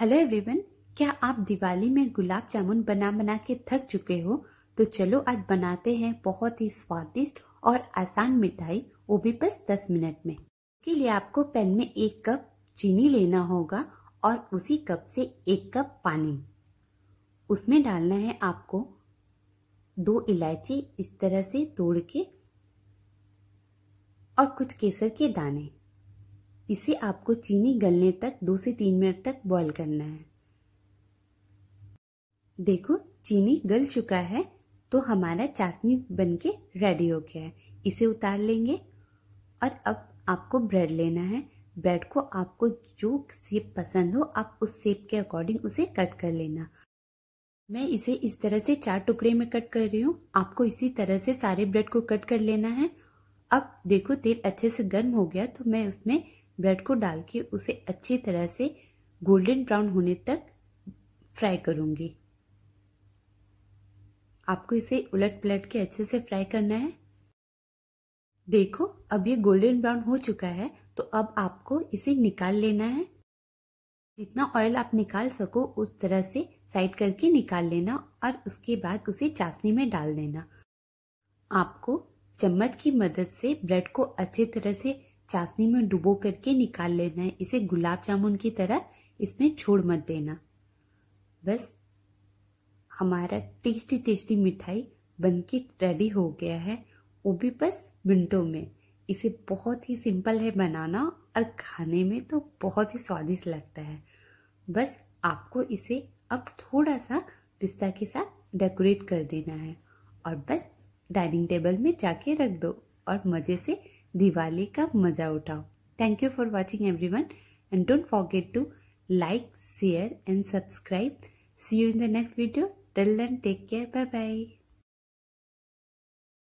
hello everyone क्या आप दिवाली में गुलाब जामुन बना बना के थक चुके हो तो चलो आज बनाते हैं बहुत ही स्वादिष्ट और आसान मिठाई वो भी बस 10 मिनट में के लिए आपको पैन में एक कप चीनी लेना होगा और उसी कप से एक कप पानी उसमें डालना है आपको दो इलायची इस तरह से तोड़ के और कुछ केसर के दाने इसे आपको चीनी गलने तक दो से तीन मिनट तक बॉईल करना है देखो चीनी गल चुका है तो हमारा चाशनी बनके रेडी हो गया है इसे उतार लेंगे और अब आपको ब्रेड लेना है ब्रेड को आपको जो शेप पसंद हो आप उस शेप के अकॉर्डिंग उसे कट कर लेना मैं इसे इस तरह से चार टुकड़े में कट कर रही हूँ आपको इसी तरह से सारे ब्रेड को कट कर लेना है अब देखो तेल अच्छे से गर्म हो गया तो मैं उसमें ब्रेड को डाल के उसे अच्छी तरह से गोल्डन ब्राउन होने तक फ्राई करूँगी आपको इसे उलट पलट के अच्छे से फ्राई करना है देखो अब ये गोल्डन ब्राउन हो चुका है तो अब आपको इसे निकाल लेना है जितना ऑयल आप निकाल सको उस तरह से साइड करके निकाल लेना और उसके बाद उसे चाशनी में डाल देना आपको चम्मच की मदद से ब्रेड को अच्छी तरह से चाशनी में डुबो करके निकाल लेना है इसे गुलाब जामुन की तरह इसमें छोड़ मत देना बस हमारा टेस्टी टेस्टी मिठाई बन के रेडी हो गया है वो भी बस मिनटों में इसे बहुत ही सिंपल है बनाना और खाने में तो बहुत ही स्वादिष्ट लगता है बस आपको इसे अब थोड़ा सा पिस्ता के साथ डेकोरेट कर देना है और बस डाइनिंग टेबल में जाके रख दो और मज़े से दिवाली का मज़ा उठाओ thank you for watching everyone and don't forget to like share and subscribe see you in the next video till then take care bye bye